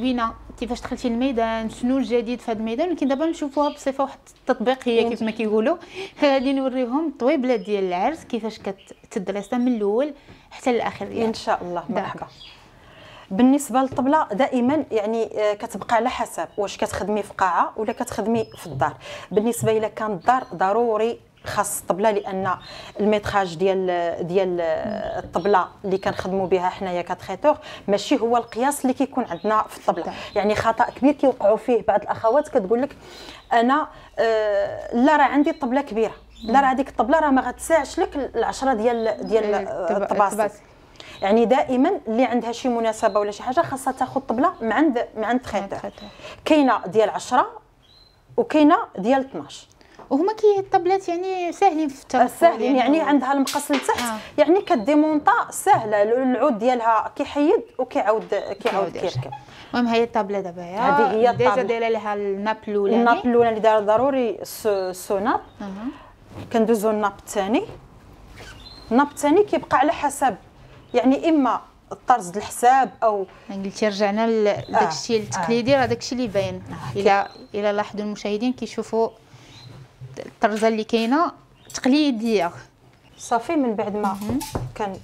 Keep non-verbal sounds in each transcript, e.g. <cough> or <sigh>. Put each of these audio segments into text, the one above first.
تدوينه كيفاش دخلتي الميدان شنو الجديد في هذا الميدان ولكن دابا نشوفوها بصفه واحد التطبيقيه كيف ما كيقولوا <laughs> غادي نوريهم الطويبله ديال العرس كيفاش كتدرس من الاول حتى للاخر يعني. ان شاء الله مرحبا بالنسبه للطبله دائما يعني آه، كتبقى على حسب واش كتخدمي في قاعه ولا كتخدمي في الدار بالنسبه الى كان الدار ضروري خاص الطبله لان الميتراج ديال ديال الطبله اللي كنخدموا بها حنايا كاتريتور ماشي هو القياس اللي كيكون عندنا في الطبله يعني خطا كبير كيوقعوا فيه بعض الاخوات كتقول لك انا آه، لا راه عندي الطبله كبيره لا راه هذيك الطبله راه ما غتساعش لك العشره ديال ديال إيه، الطباسي يعني دائما اللي عندها شي مناسبه ولا شي حاجه خاصها تاخذ طبله من عند من عند تريتور كاينه ديال 10 وكاينه ديال 12 وهما كي الطابلات يعني ساهلين في التنقل آه، ساهلين يعني, يعني عندها المقص لتحت آه. يعني كديمونطا سهله العود ديالها كيحيد وكيعاود كيعاود كيركب المهم هي الطابله دابا هذه هي الطابله دايره لها الناب الاولاني الناب الاولاني اللي دايره ضروري سو, سو ناب آه. كندوزو الناب الثاني الناب الثاني كيبقى على حسب يعني اما الطرز الحساب او يعني قلتي رجعنا لداك آه. الشيء آه. التقليدي راه داك الشيء اللي باين الا الا لاحظوا المشاهدين كيشوفوا الطرزه اللي كاينه تقليديه صافي من بعد ما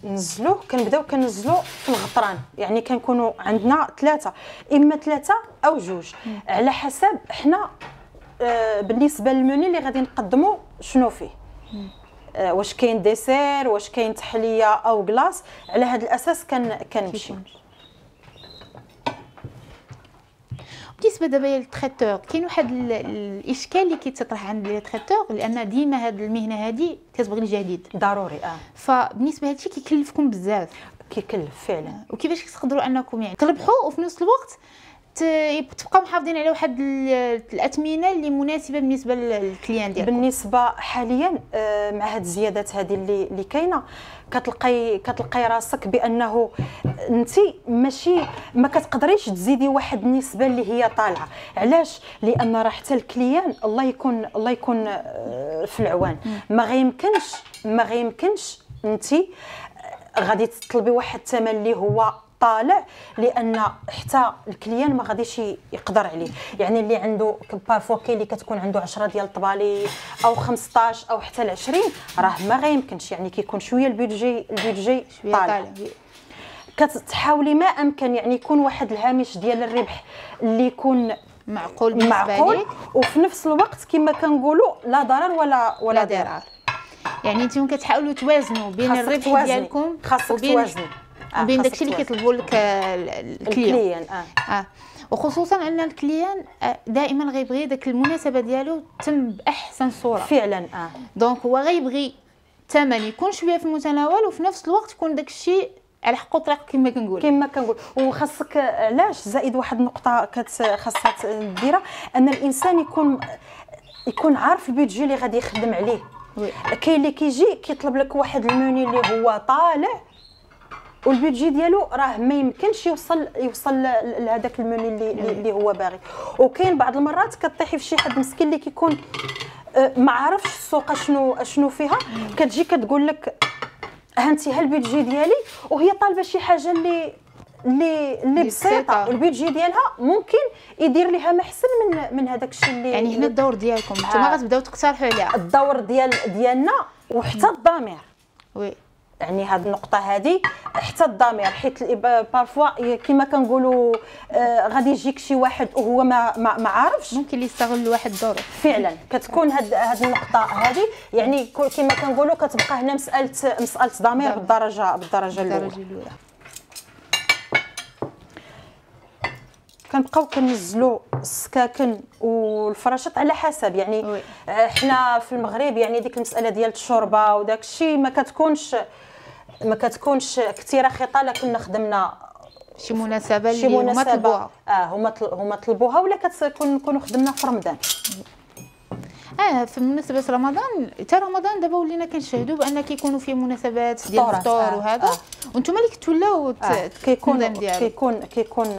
كنزلوه كنبداو كننزلو في الغطران يعني كنكونوا عندنا ثلاثه اما ثلاثه او جوج على حسب حنا آه، بالنسبه للمنيو اللي غادي نقدمو شنو فيه آه، واش كاين ديسير واش كاين تحليه او كلاص على هذا الاساس كنمشي بالنسبه دابا للتريتور كاين واحد الاشكال اللي كيتطرح عند لي تريتور لان ديما هذه المهنه هذه كتبغي الجديد ضروري اه فبالنسبه لهادشي كيكلفكم بزاف كيكلف فعلا وكيفاش تقدروا انكم يعني تربحوا وفي نفس الوقت تبقاو محافظين على واحد الاثمنه اللي مناسبه بالنسبه للكليان ديالكم بالنسبه حاليا آه، مع هاد الزيادات هذه اللي اللي كاينه كتلقاي كتلقاي راسك بانه انت ماشي ما كتقدريش تزيدي واحد النسبه اللي هي طالعه علاش لان راه حتى الكليان الله يكون الله يكون آه، في العوان ما غيمكنش ما غيمكنش انت آه، غادي تطلبي واحد الثمن اللي هو طالع لان حتى الكليان ما غاديش يقدر عليه يعني اللي عنده بارفوا كاين اللي كتكون عنده 10 ديال الطبالي او 15 او حتى ل 20 راه ما غيمكنش يعني كيكون شويه البيدجي البيدجي طالع كتحاولي ما امكن يعني يكون واحد الهامش ديال الربح اللي يكون معقول معقول لك. وفي نفس الوقت كما كنقولوا لا ضرر ولا ولا ضرار يعني انتم كتحاولوا توازنوا بين الربح ديالكم خاصك توازني آه، بين داكشي اللي كيطلبوا لك الكليان اه, آه. وخصوصا ان الكليان آه، دائما غيبغي داك المناسبه ديالو تتم باحسن صوره فعلا اه دونك هو غيبغي الثمن يكون شويه في المتناول وفي نفس الوقت يكون داكشي على حق وطريق كما كنقول كما كنقول وخاصك علاش زائد واحد النقطه كت خاصها ديرها ان الانسان يكون يكون عارف البيدجي اللي غادي يخدم عليه كاين اللي كيجي كيطلب لك واحد الموني اللي هو طالع والبيدجي ديالو راه ما يمكنش يوصل يوصل لهذاك المني اللي اللي هو باغي وكاين بعض المرات كطيحي في شي حد مسكين اللي كيكون آه، ما عرفش السوق شنو شنو فيها كتجي كتقول لك ها انت ها البيدجي ديالي وهي طالبه شي حاجه اللي اللي اللي بسيطه والبيدجي ديالها ممكن يدير لها ما احسن من من هذاك الشيء اللي يعني هنا الدور ديالكم انتم غتبداو تقترحوا عليها الدور ديال ديالنا وحتى الضمير وي يعني هاد النقطه هذه حتى الضمير حيت بارفوا كما كنقولوا آه غادي يجيك شي واحد وهو ما ما, ما عارفش ممكن يستغل الواحد الظروف فعلا كتكون هاد هاد النقطه هذه يعني كما كنقولوا كتبقى هنا مساله مساله ضمير بالدرجه بالدرجه الاولى كنبقاو كنزلوا السكاكن والفراشات على حسب يعني آه، حنا في المغرب يعني ديك المساله ديال الشوربه وداك الشيء ما كتكونش ما كتكونش كثيره خطه لكن خدمنا شي مناسبه اللي هما طلبوها اه هما هما طلبوها ولا نكونوا خدمنا في رمضان اه في مناسبه رمضان حتى رمضان دابا ولينا كنشهدوا بان كيكونوا فيه مناسبات ديال الفطور آه وهذا آه وانتم اللي كتولاو آه كيكون كيكون كيكون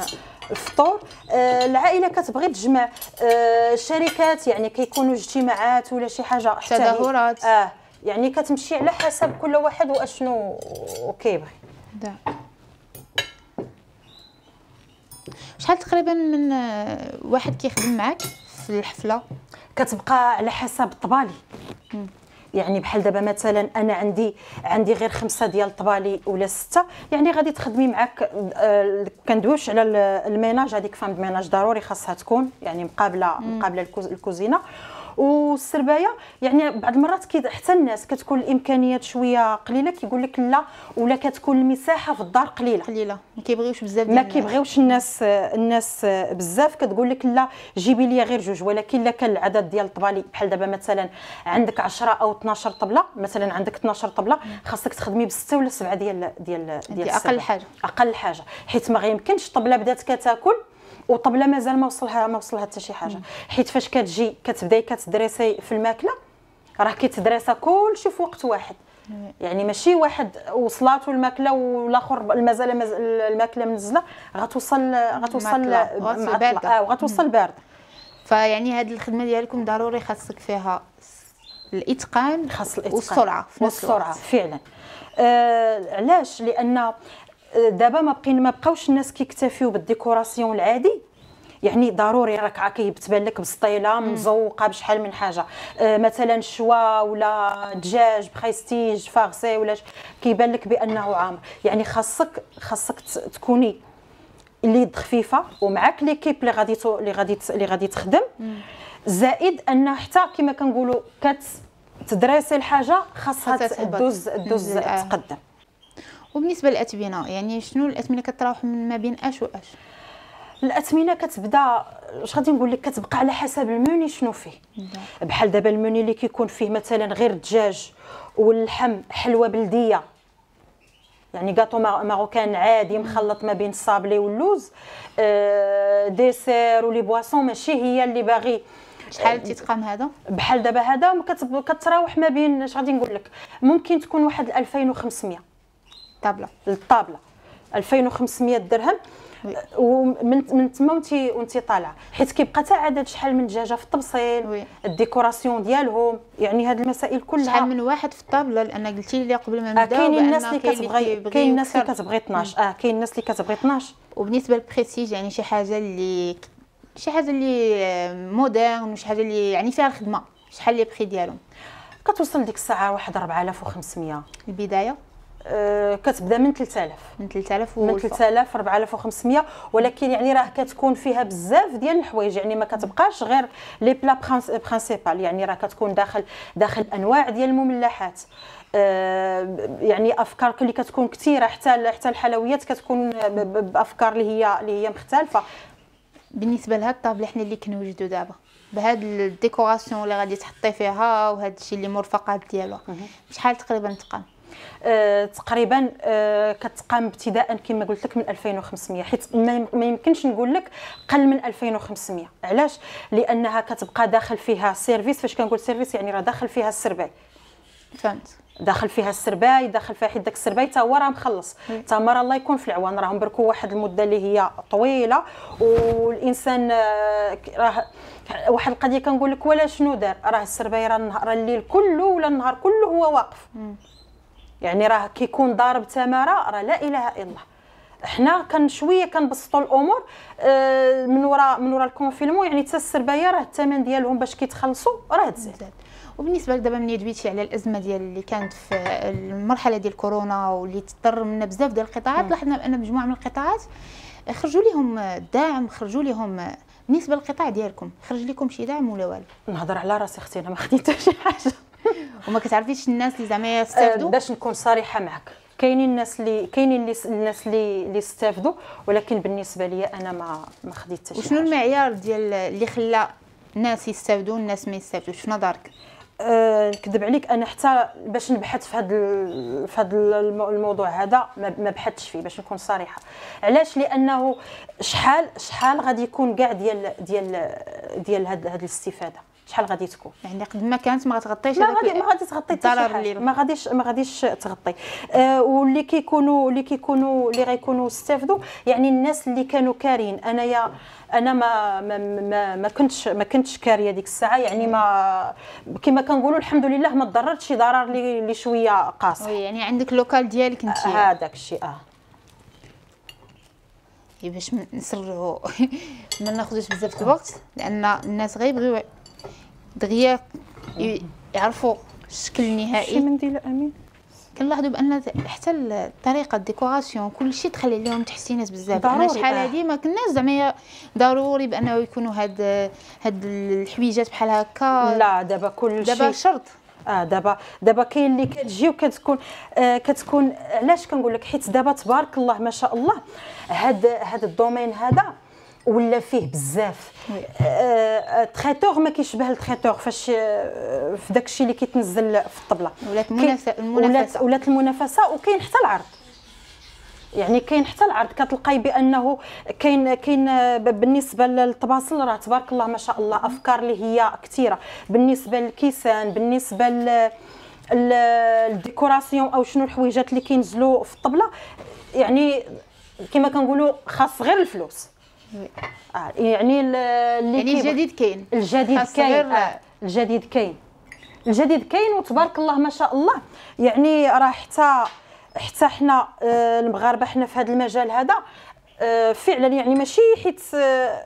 الفطور آه العائله كتبغي تجمع آه شركات يعني كيكونوا اجتماعات ولا شي حاجه حتى تظاهرات اه يعني كتمشي على حسب كل واحد واشنو كيبغي شحال تقريبا من آه، واحد كيخدم معاك في الحفله كتبقى على حسب الطبالي يعني بحال دابا مثلا انا عندي عندي غير خمسه ديال الطبالي ولا سته يعني غادي تخدمي معاك آه، كندويش على الميناج هذيك فام ميناج ضروري خاصها تكون يعني مقابله مقابله الكوزينه والسربايا يعني بعض المرات كي حتى الناس كتكون الامكانيات شويه قليله كيقول لك لا ولا كتكون المساحه في الدار قليله قليله ما كيبغيوش بزاف ما كيبغيوش الناس الناس بزاف كتقول لك لا جيبي لي غير جوج ولكن لا كان العدد ديال الطبالي بحال دابا مثلا عندك 10 او 12 طبله مثلا عندك 12 طبله خاصك تخدمي بسته ولا سبعه ديال ديال ديال اقل حاجه اقل حاجه حيت ما غيمكنش الطبله بدات كتاكل لا مازال ما وصلها ما وصلها حتى شي حاجه حيت فاش كتجي كتبداي كتدريسي في الماكله راه كيتدرسها كلشي في وقت واحد يعني ماشي واحد وصلات الماكله والاخر مازال الماكله منزله غتوصل غتوصل بارده اه غتوصل بارده فيعني هذه الخدمه ديالكم ضروري خاصك فيها الاتقان خاص الاتقان والسرعه في نفس والسرعه فعلا آه علاش لان دابا ما بقينا ما بقاوش الناس كيكتفيو بالديكوراسيون العادي يعني ضروري راك عاكي تبان لك بسطيله مزوقه بشحال من حاجه آه مثلا شوا ولا دجاج بخيستيج فارسي ولا كيبان لك بانه عامر يعني خاصك خاصك تكوني اليد خفيفه ومعاك ليكيب اللي غادي اللي غادي اللي غادي تخدم زائد ان حتى كما كنقولوا كتدريسي الحاجه خاصها تدوز تدوز تقدم وبالنسبه للاثمنه يعني شنو الاثمنه كتراوح من ما بين اش واش الاثمنه كتبدا اش غادي نقول لك كتبقى على حسب الموني شنو فيه بحال دابا الموني اللي كيكون فيه مثلا غير الدجاج واللحم حلوه بلديه يعني كاطو ماروكان عادي مخلط ما بين الصابلي واللوز آه، ديسير ولي بواسون ماشي هي اللي باغي شحال آه، تيتقام هذا بحال دابا هذا كتراوح ما بين اش غادي نقول لك ممكن تكون واحد 2500 الطابله الطابله 2500 درهم ومن من تما وانت وانت طالعه حيت كيبقى حتى عدد شحال من دجاجه في الطبسيل الديكوراسيون ديالهم يعني هذه المسائل كلها شحال من واحد في الطابله لان قلتي لي قبل ما نبداو نعم. آه كاين الناس اللي كتبغي كاين الناس اللي كتبغي 12 اه كاين الناس اللي كتبغي 12 وبالنسبه للبريستيج يعني شي حاجه اللي شي حاجه اللي موديرن وشي حاجه اللي يعني فيها الخدمه شحال لي بري ديالهم كتوصل ديك الساعه واحد 4500 البدايه آه، كتبدا من 3000 من 3000 من 3000 4500 ولكن يعني راه كتكون فيها بزاف ديال الحوايج يعني ما كتبقاش غير لي بلا برينسيبال يعني راه كتكون داخل داخل انواع ديال المملحات آه، يعني افكار اللي كتكون كثيره حتى حتى الحلويات كتكون بافكار اللي هي اللي هي مختلفه بالنسبه لهاد الطابله حنا اللي كنوجدوا دابا بهاد الديكوراسيون اللي غادي تحطي فيها وهذا الشيء اللي مرفقات ديالها شحال تقريبا تقام آه، تقريبا آه، كتقام ابتداء كما قلت لك من 2500 حيت ما يمكنش نقول لك قل من 2500 علاش لانها كتبقى داخل فيها سيرفيس فاش كنقول سيرفيس يعني راه داخل فيها السرباي فهمت داخل فيها السرباي داخل فيها حيت داك السرباي تا هو راه مخلص تا مر الله يكون في العوان راهم بركوا واحد المده اللي هي طويله والانسان آه، راه واحد القضيه كنقول لك ولا شنو دار راه السرباي راه النهار الليل كله ولا النهار كله هو واقف يعني راه كيكون ضارب تماره راه لا اله الا الله حنا كان شويه كنبسطوا الامور آه، من وراء من وراء الكونفينمون يعني حتى السربايه راه الثمن ديالهم باش كيتخلصوا راه تزاد وبالنسبه لك دابا ملي دويتي على الازمه ديال اللي كانت في المرحله ديال كورونا واللي تضر منا بزاف ديال القطاعات لاحظنا بان مجموعه من القطاعات آه، خرجوا لهم الدعم خرجوا لهم آه، بالنسبه للقطاع ديالكم خرج لكم شي دعم ولا والو نهضر على راسي اختي انا ما خديتش شي <laughs> حاجه وما كتعرفيش الناس اللي زعما يستافدوا باش نكون صريحه معك كاينين الناس اللي كاينين الناس اللي اللي استافدوا ولكن بالنسبه لي انا ما ما خديت حتى وشنو المعيار ديال اللي خلى الناس يستافدوا والناس ما يستافدوش في نظرك أه، نكذب أه عليك انا حتى باش نبحث في هذا في هذا الموضوع هذا ما بحثتش فيه باش نكون صريحه علاش لانه شحال شحال غادي يكون كاع ديال ديال ديال هذه الاستفاده شحال غادي تكون يعني قد ما كانت ما غتغطيش ما غادي ما غادي تغطي ما غاديش ما غاديش تغطي آه واللي كيكونوا اللي كيكونوا اللي غيكونوا استافدوا يعني الناس اللي كانوا كارين انايا انا ما ما ما, ما كنتش ما كنتش كاريه ديك الساعه يعني ما كما كنقولوا الحمد لله ما تضررت شي ضرر اللي شويه قاصح يعني عندك لوكال ديالك انت آه، هذاك الشيء اه باش نسرعوا <laughs> ما ناخذوش بزاف الوقت لان الناس غيبغيو دغيا يعرفوا الشكل النهائي شي منديل امين كنلاحظوا بان حتى الطريقه الديكوراسيون كلشي تخلي لهم تحسينات بزاف انا شحال هادي ما كناش زعما ضروري بانه يكونوا هاد هاد الحويجات بحال هكا لا دابا كلشي دابا شرط اه دابا دابا كاين اللي كتجي وكتكون آه كتكون علاش كنقول لك حيت دابا تبارك الله ما شاء الله هاد هاد الدومين هذا ولا فيه بزاف تريتور آه، آه، ما كيشبه التريتور فاش آه، في داك الشيء اللي كيتنزل في الطبله ولات المنافسه ولات المنافسه وكاين حتى العرض يعني كاين حتى العرض كتلقاي بانه كاين كاين بالنسبه للطباسل راه تبارك الله ما شاء الله افكار اللي هي كثيره بالنسبه للكيسان بالنسبه ل الديكوراسيون او شنو الحويجات اللي كينزلوا في الطبله يعني كما كنقولوا خاص غير الفلوس آه، يعني اللي يعني الجديد كاين الجديد كاين آه، الجديد كاين الجديد كاين وتبارك الله ما شاء الله يعني راه حتى حتى حنا آه، المغاربه حنا في هذا المجال هذا فعلا يعني ماشي حيت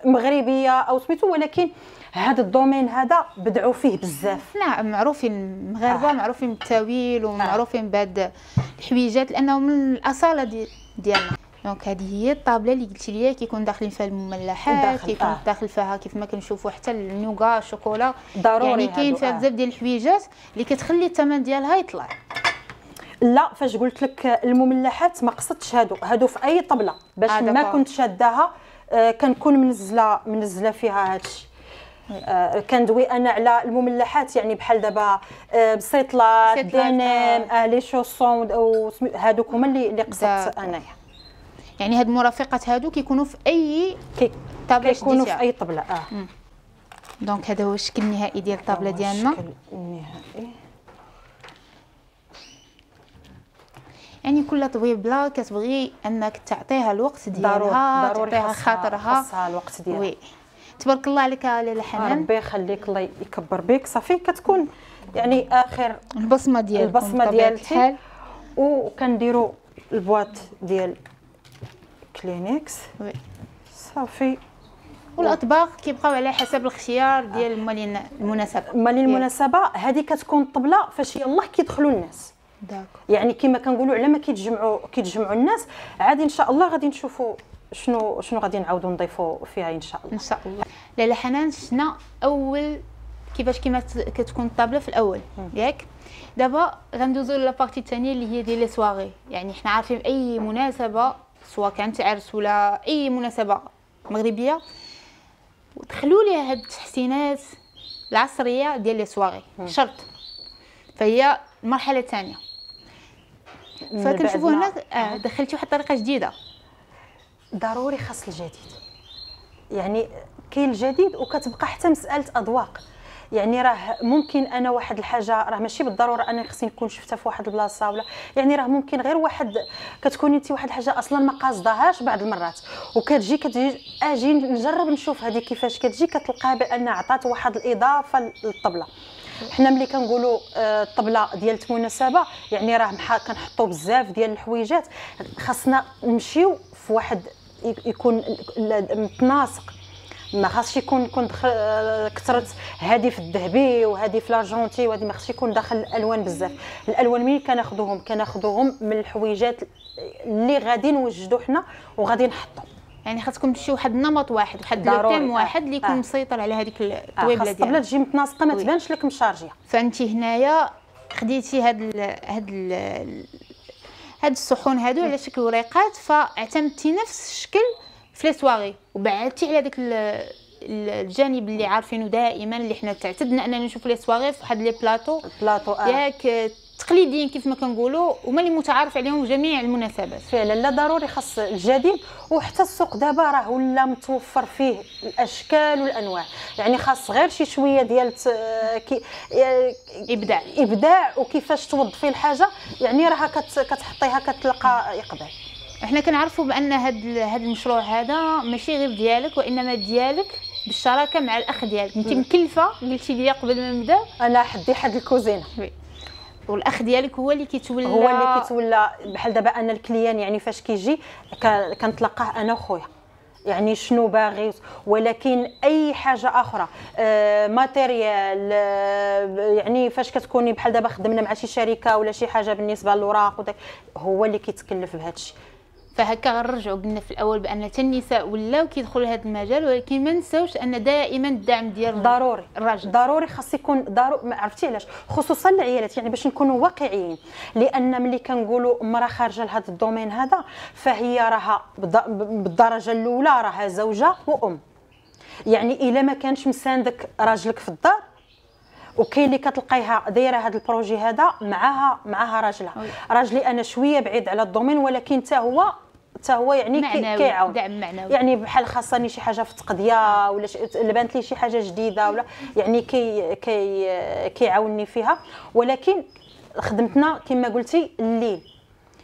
مغربيه او سميتو ولكن هذا الدومين هذا بدعوا فيه بزاف نعم معروفين المغاربه آه. معروفين بالتاويل ومعروفين بهاد الحويجات لانه من الاصاله دي ديالنا دونك هذه هي الطابله اللي قلتي لي كيكون داخلين فيها المملحات كيكون آه. داخل فيها كيف ما كنشوفوا حتى النوغا الشوكولا ضروري يعني كاين فيها آه. بزاف ديال الحويجات اللي كتخلي الثمن ديالها يطلع لا فاش قلت لك المملحات ما قصدتش هادو هادو في اي طبله باش آه ما كنت شاداها آه، كنكون منزله منزله فيها هادشي آه كندوي انا على المملحات يعني بحال دابا آه بسيطلات دينام آه. آه لي شوسون هادوك هما اللي قصدت انايا يعني هاد المرافقات هادو كيكونوا في اي طابله كيكونوا في اي طبله اه دونك هذا هو الشكل النهائي ديال الطابله ديالنا الشكل النهائي يعني كل طبيبله كتبغي انك تعطيها الوقت ديالها ضروري تعطيها خاطرها خاصها الوقت ديالها وي تبارك الله عليك لاله حنان ربي يخليك الله يكبر بك صافي كتكون يعني اخر البصمه ديالك البصمه ديالك وكنديروا البواط ديال كلينيكس وي صافي والاطباق كيبقاو على حسب الاختيار ديال المالين آه. المناسبه المالين المناسبه هذه كتكون الطبله فاش يلاه كيدخلوا الناس داك. يعني كما كنقولوا على ما كيتجمعوا كيتجمعوا الناس عاد ان شاء الله غادي نشوفوا شنو شنو غادي نعاودوا نضيفوا فيها ان شاء الله ان شاء الله لاله حنان شنا اول كيفاش كيما كتكون الطابله في الاول ياك دابا غندوزو لابارتي الثانيه اللي هي ديال لي سواغي يعني حنا عارفين اي مناسبه سواء كانت عرس ولا اي مناسبه مغربيه ودخلوا لي هاد التحسينات العصريه ديال لي سواغي شرط فهي المرحله الثانيه فكنشوفوا هنا آه، دخلتي واحد الطريقه جديده ضروري خاص الجديد يعني كاين الجديد وكتبقى حتى مساله اذواق يعني راه ممكن انا واحد الحاجه راه ماشي بالضروره انا خصني نكون شفتها في واحد البلاصه ولا يعني راه ممكن غير واحد كتكوني انت واحد الحاجه اصلا ما قاصداهاش بعض المرات وكتجي كتجي اجي نجرب نشوف هذه كيفاش كتجي كتلقاها بان عطات واحد الاضافه للطبله حنا ملي كنقولوا آه، الطبله ديال المناسبه يعني راه كنحطوا بزاف ديال الحويجات خاصنا نمشيو في واحد يكون متناسق ما خاصش يكون كون كثرت هادي في الذهبي وهادي في لارجونتي وهادي ما خاصش يكون داخل الالوان بزاف الالوان مين كناخذوهم كناخذوهم من الحويجات اللي غادي نوجدو حنا وغادي نحطو يعني خاصكم تمشيو واحد النمط واحد واحد التيم واحد آه. اللي يكون آه. مسيطر على هذيك آه، الطويبله ديالك الطبله تجي متناسقه ما تبانش لك مشارجيه فانت هنايا خديتي هاد الـ هاد الـ هاد الصحون هادو على شكل وريقات فاعتمدتي نفس الشكل في لي سواغي وبعدتي على داك الجانب اللي عارفينه دائما اللي حنا تعتدنا اننا نشوفوا لي سواغي في واحد لي بلاطو بلاطو اه ياك تقليديين كيف ما كنقولوا هما اللي متعارف عليهم جميع المناسبات فعلا لا ضروري خاص الجديد وحتى السوق دابا راه ولا متوفر فيه الاشكال والانواع يعني خاص غير شي شويه ديال ابداع ابداع وكيفاش توظفي الحاجه يعني راها كتحطيها كتلقى اقبال احنا كنعرفوا بان هاد هاد المشروع هذا ماشي غير ديالك وانما ديالك بالشراكه مع الاخ ديالك انت مكلفه قلتي لي قبل ما نبدا انا حدي حد الكوزينه والاخ ديالك هو اللي كيتولى هو اللي كيتولى بحال دابا انا الكليان يعني فاش كيجي كنتلاقاه انا وخويا يعني شنو باغي ولكن اي حاجه اخرى آه ماتيريال آه يعني فاش كتكوني بحال دابا خدمنا مع شي شركه ولا شي حاجه بالنسبه للوراق هو اللي كيتكلف بهذا الشيء فهكا غنرجعوا قلنا في الاول بان حتى النساء ولاو كيدخلوا لهذا المجال ولكن ما نساوش ان دائما الدعم ديال ضروري الراجل ضروري خاص يكون ضروري عرفتي علاش خصوصا العيالات يعني باش نكونوا واقعيين لان ملي كنقولوا امراه خارجه لهذا الدومين هذا فهي راها بالدرجه الاولى راها زوجه وام يعني الا ما كانش مساندك راجلك في الدار وكاين اللي كتلقايها دايره هذا البروجي هذا معاها معاها راجلها راجلي انا شويه بعيد على الدومين ولكن حتى هو حتى هو يعني كيعاون دعم معنوي يعني بحال خاصني شي حاجه في التقضيه ولا لبانت لي شي حاجه جديده ولا يعني كي كي كيعاوني فيها ولكن خدمتنا كما قلتي الليل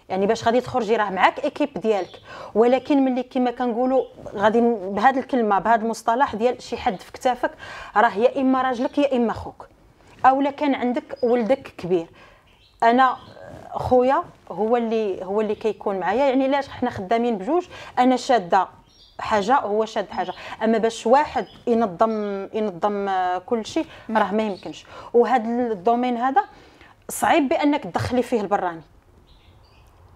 يعني باش غادي تخرجي راه معاك ايكيب ديالك ولكن ملي كما كنقولوا غادي بهذه الكلمه بهذا المصطلح ديال شي حد في كتافك راه يا اما راجلك يا اما خوك اولا كان عندك ولدك كبير انا خويا هو اللي هو اللي كيكون معايا يعني علاش حنا خدامين بجوج انا شاده حاجه هو شاد حاجه اما باش واحد ينظم ينظم كل شيء راه ما يمكنش وهذا الدومين هذا صعيب بانك تدخلي فيه البراني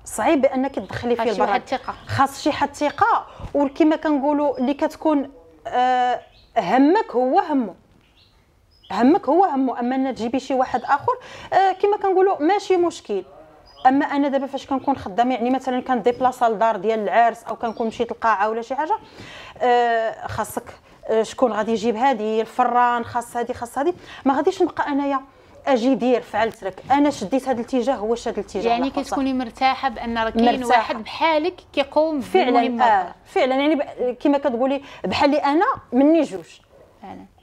صعيب بانك تدخلي فيه البراني خاص شي حد ثقه خاص شي حد ثقه وكما كنقولوا اللي كتكون آه همك هو همه همك هو همه اما انك تجيبي شي واحد اخر آه كما كنقولوا ماشي مشكل اما انا دابا فاش كنكون خدامه يعني مثلا كنديبلاصا لدار ديال العرس او كنكون مشيت القاعه ولا شي حاجه آه خاصك آه، شكون غادي يجيب هذه الفران خاص هذه خاص هذه ما غاديش نبقى انايا اجي دير فعلت لك انا شديت هذا الاتجاه هو شاد الاتجاه يعني كتكوني مرتاحه بان راه كاين واحد بحالك كيقوم فعلا آه فعلا يعني كما كتقولي بحالي انا مني جوج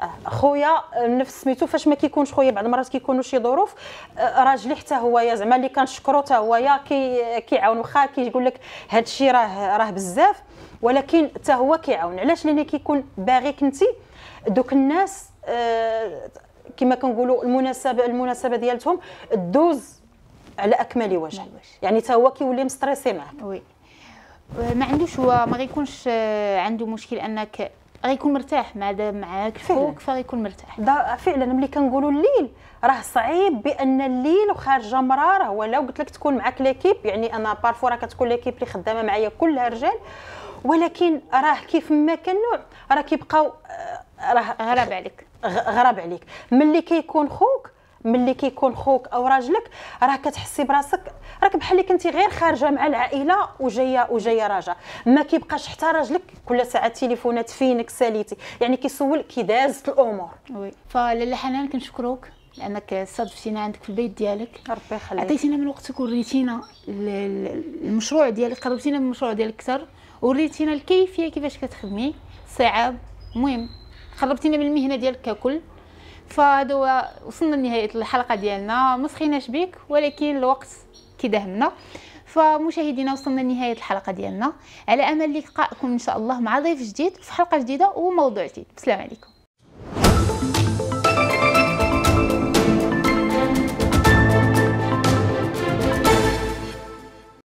آه، خويا آه، نفس سميتو فاش ما كيكونش خويا بعض المرات كيكونوا شي ظروف آه، راجلي حتى هويا زعما اللي كنشكرو حتى هويا يا كيعاون واخا كيقول لك هذا الشيء راه راه بزاف ولكن حتى هو كيعاون علاش لان كيكون باغيك انت دوك الناس آه كما كنقولوا المناسبه المناسبه ديالتهم دوز على اكمل وجه يعني حتى هو كيولي مستريسي معك وي ما عندوش هو ما غيكونش عنده مشكل انك غيكون مرتاح دام معاك فوق فغيكون مرتاح فعلا ملي كنقولوا الليل راه صعيب بان الليل وخارجه مراه ولا قلت لك تكون معاك ليكيب يعني انا بارفو راه كتكون ليكيب اللي خدامه معايا كلها رجال ولكن راه كيف ما كان نوع راه كيبقاو آه، راه غراب عليك غراب عليك ملي كيكون خوك ملي كيكون خوك او راجلك راه كتحسي براسك راك بحال كنتي غير خارجه مع العائله وجايه وجايه راجعه ما كيبقاش حتى راجلك كل ساعه تليفونات فينك ساليتي يعني كيسول كي دازت الامور وي فلاله حنان كنشكروك لانك صادفتينا عندك في البيت ديالك ربي يخليك عطيتينا من وقتك وريتينا المشروع ديالك قربتينا من المشروع ديالك اكثر وريتينا الكيفيه كيفاش كتخدمي صعاب المهم قربتينا من المهنه ديالك ككل فهادو وصلنا لنهايه الحلقه ديالنا ما سخيناش بك ولكن الوقت كيداهمنا فمشاهدينا وصلنا لنهايه الحلقه ديالنا على امل لقائكم ان شاء الله مع ضيف جديد في حلقه جديده وموضوع جديد السلام عليكم